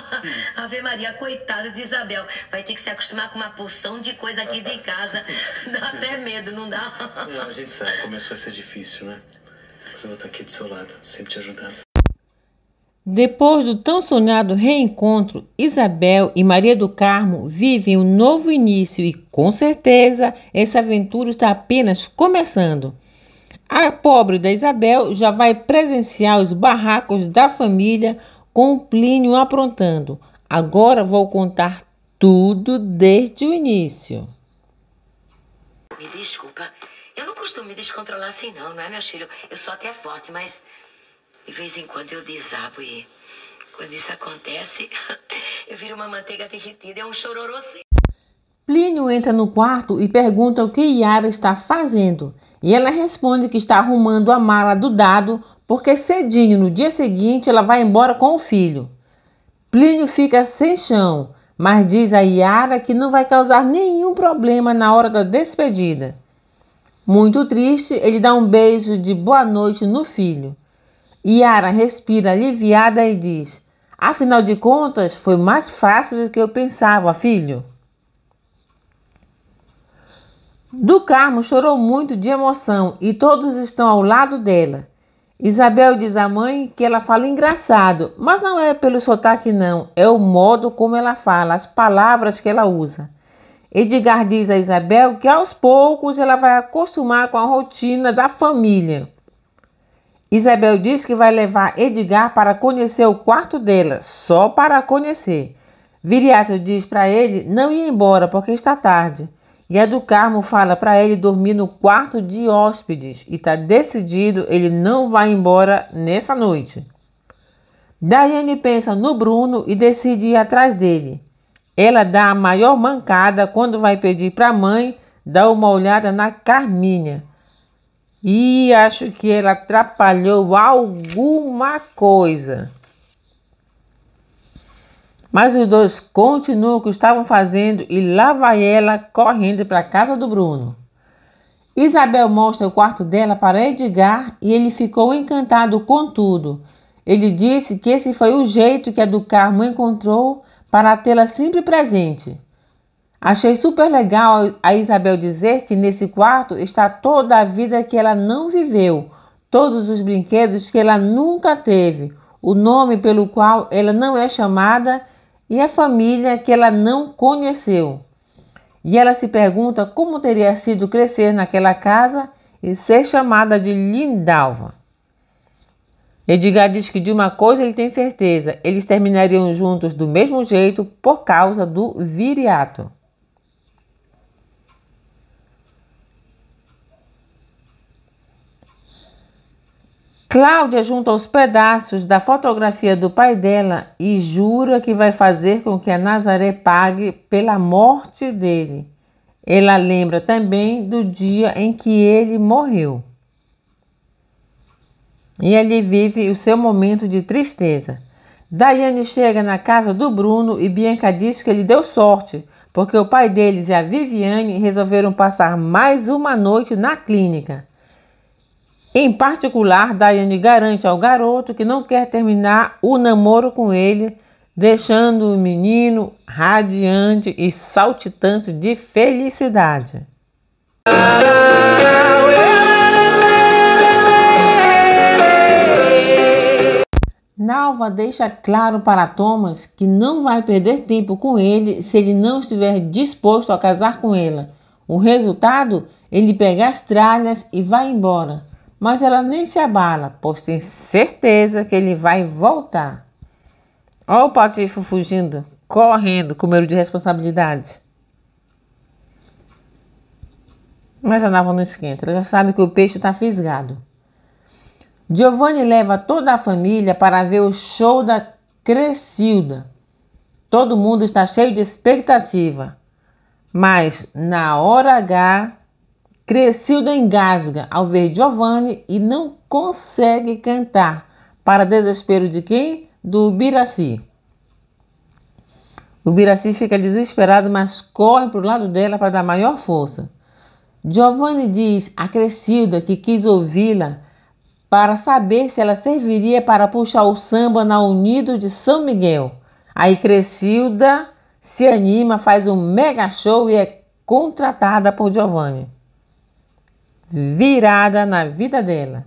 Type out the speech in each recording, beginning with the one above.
Ave Maria, coitada de Isabel. Vai ter que se acostumar com uma porção de coisa aqui de casa. Dá até medo, não dá? Não, a gente sabe, começou a ser difícil, né? Mas eu vou estar aqui do seu lado, sempre te ajudando. Depois do tão sonhado reencontro, Isabel e Maria do Carmo vivem um novo início e, com certeza, essa aventura está apenas começando. A pobre da Isabel já vai presenciar os barracos da família com Plínio aprontando. Agora vou contar tudo desde o início. Me desculpa, eu não costumo me descontrolar assim não, não é, meu filho. Eu sou até forte, mas de vez em quando eu desabo e quando isso acontece, eu viro uma manteiga derretida, é um chororô assim. Plínio entra no quarto e pergunta o que Yara está fazendo. E ela responde que está arrumando a mala do dado, porque cedinho no dia seguinte ela vai embora com o filho. Plínio fica sem chão, mas diz a Yara que não vai causar nenhum problema na hora da despedida. Muito triste, ele dá um beijo de boa noite no filho. Yara respira aliviada e diz: Afinal de contas, foi mais fácil do que eu pensava, filho. Do Carmo chorou muito de emoção e todos estão ao lado dela. Isabel diz à mãe que ela fala engraçado, mas não é pelo sotaque, não, é o modo como ela fala, as palavras que ela usa. Edgar diz a Isabel que aos poucos ela vai acostumar com a rotina da família. Isabel diz que vai levar Edgar para conhecer o quarto dela, só para conhecer. Viriato diz para ele não ir embora porque está tarde. E a é do Carmo fala para ele dormir no quarto de hóspedes e tá decidido, ele não vai embora nessa noite. Daiane pensa no Bruno e decide ir atrás dele. Ela dá a maior mancada quando vai pedir para a mãe dar uma olhada na Carminha. E acho que ela atrapalhou alguma coisa. Mas os dois continuam o que estavam fazendo e lá vai ela correndo para a casa do Bruno. Isabel mostra o quarto dela para Edgar e ele ficou encantado com tudo. Ele disse que esse foi o jeito que a do Carmo encontrou para tê-la sempre presente. Achei super legal a Isabel dizer que nesse quarto está toda a vida que ela não viveu, todos os brinquedos que ela nunca teve, o nome pelo qual ela não é chamada e a família que ela não conheceu. E ela se pergunta como teria sido crescer naquela casa e ser chamada de Lindalva. Edgar diz que de uma coisa ele tem certeza: eles terminariam juntos do mesmo jeito por causa do viriato. Cláudia junta os pedaços da fotografia do pai dela e jura que vai fazer com que a Nazaré pague pela morte dele. Ela lembra também do dia em que ele morreu. E ele vive o seu momento de tristeza. Daiane chega na casa do Bruno e Bianca diz que ele deu sorte, porque o pai deles e a Viviane resolveram passar mais uma noite na clínica. Em particular, Daiane garante ao garoto que não quer terminar o namoro com ele, deixando o menino radiante e saltitante de felicidade. Nalva deixa claro para Thomas que não vai perder tempo com ele se ele não estiver disposto a casar com ela. O resultado? Ele pega as tralhas e vai embora mas ela nem se abala, pois tem certeza que ele vai voltar. Olha o Patifo fugindo, correndo, com medo de responsabilidade. Mas a nava não esquenta, ela já sabe que o peixe está fisgado. Giovanni leva toda a família para ver o show da Crescilda. Todo mundo está cheio de expectativa. Mas na hora H, Crescilda engasga ao ver Giovanni e não consegue cantar, para desespero de quem? Do Ubiraci. O Ubiraci fica desesperado, mas corre para o lado dela para dar maior força. Giovanni diz a Crescilda que quis ouvi-la para saber se ela serviria para puxar o samba na Unido de São Miguel. Aí Crescilda se anima, faz um mega show e é contratada por Giovanni virada na vida dela.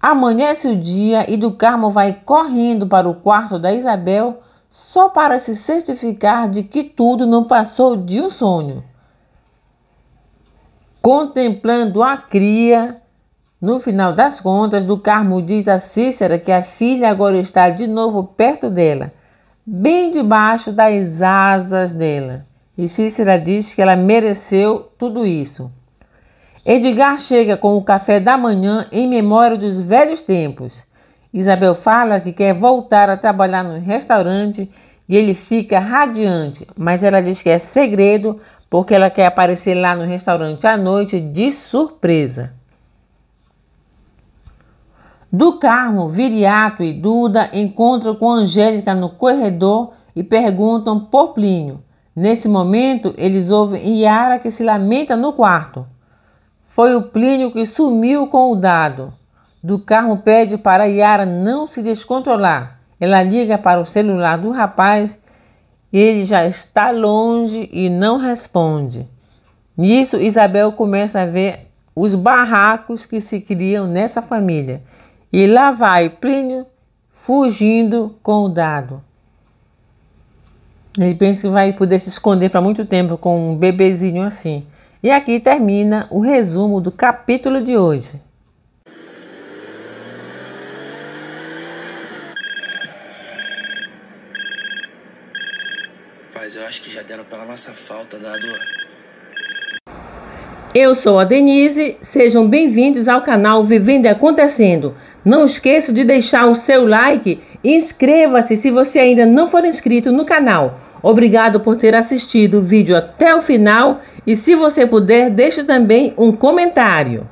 Amanhece o dia e do Carmo vai correndo para o quarto da Isabel só para se certificar de que tudo não passou de um sonho. Contemplando a cria, no final das contas, do Carmo diz a Cícera que a filha agora está de novo perto dela, bem debaixo das asas dela. E Cícera diz que ela mereceu tudo isso. Edgar chega com o café da manhã em memória dos velhos tempos. Isabel fala que quer voltar a trabalhar no restaurante e ele fica radiante, mas ela diz que é segredo porque ela quer aparecer lá no restaurante à noite de surpresa. Do Carmo, Viriato e Duda encontram com Angélica no corredor e perguntam por Plínio. Nesse momento, eles ouvem Yara que se lamenta no quarto. Foi o Plínio que sumiu com o dado. Do Carmo pede para Yara não se descontrolar. Ela liga para o celular do rapaz e ele já está longe e não responde. Nisso, Isabel começa a ver os barracos que se criam nessa família. E lá vai Plínio fugindo com o dado. Ele pensa que vai poder se esconder para muito tempo com um bebezinho assim. E aqui termina o resumo do capítulo de hoje. Mas eu acho que já deram pela nossa falta, né, dor. Eu sou a Denise, sejam bem-vindos ao canal Vivendo e Acontecendo. Não esqueça de deixar o seu like Inscreva-se se você ainda não for inscrito no canal. Obrigado por ter assistido o vídeo até o final e se você puder, deixe também um comentário.